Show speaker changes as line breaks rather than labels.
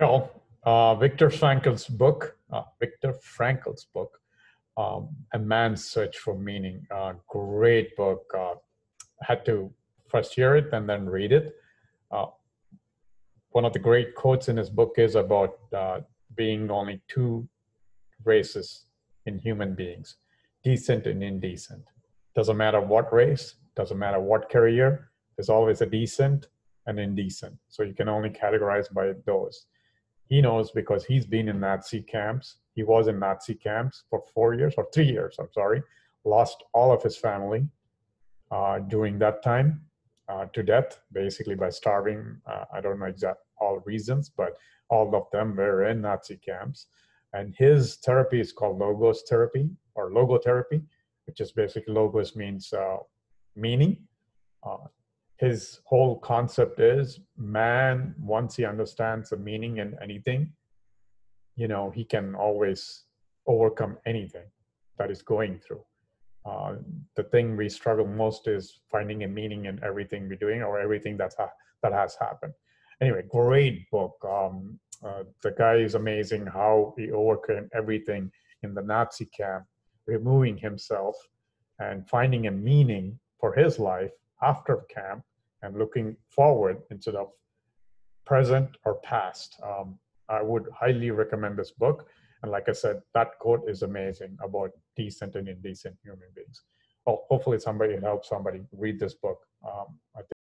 you know, uh, Frankl's book, uh, Viktor Frankl's book, um, A Man's Search for Meaning. Uh, great book. Uh, had to first hear it and then read it. Uh, one of the great quotes in his book is about uh, being only two races in human beings decent and indecent. Doesn't matter what race, doesn't matter what career, there's always a decent and indecent. So you can only categorize by those he knows because he's been in Nazi camps. He was in Nazi camps for four years or three years, I'm sorry, lost all of his family uh, during that time uh, to death, basically by starving. Uh, I don't know exact all reasons, but all of them were in Nazi camps. And his therapy is called logos therapy or logotherapy, which is basically logos means uh, meaning. Uh, his whole concept is man once he understands the meaning in anything you know he can always overcome anything that is going through uh, the thing we struggle most is finding a meaning in everything we're doing or everything that's ha- that has happened anyway great book um, uh, the guy is amazing how he overcame everything in the nazi camp removing himself and finding a meaning for his life after camp and looking forward instead of present or past. Um, I would highly recommend this book. And like I said, that quote is amazing about decent and indecent human beings. Oh, hopefully somebody helps somebody read this book. Um,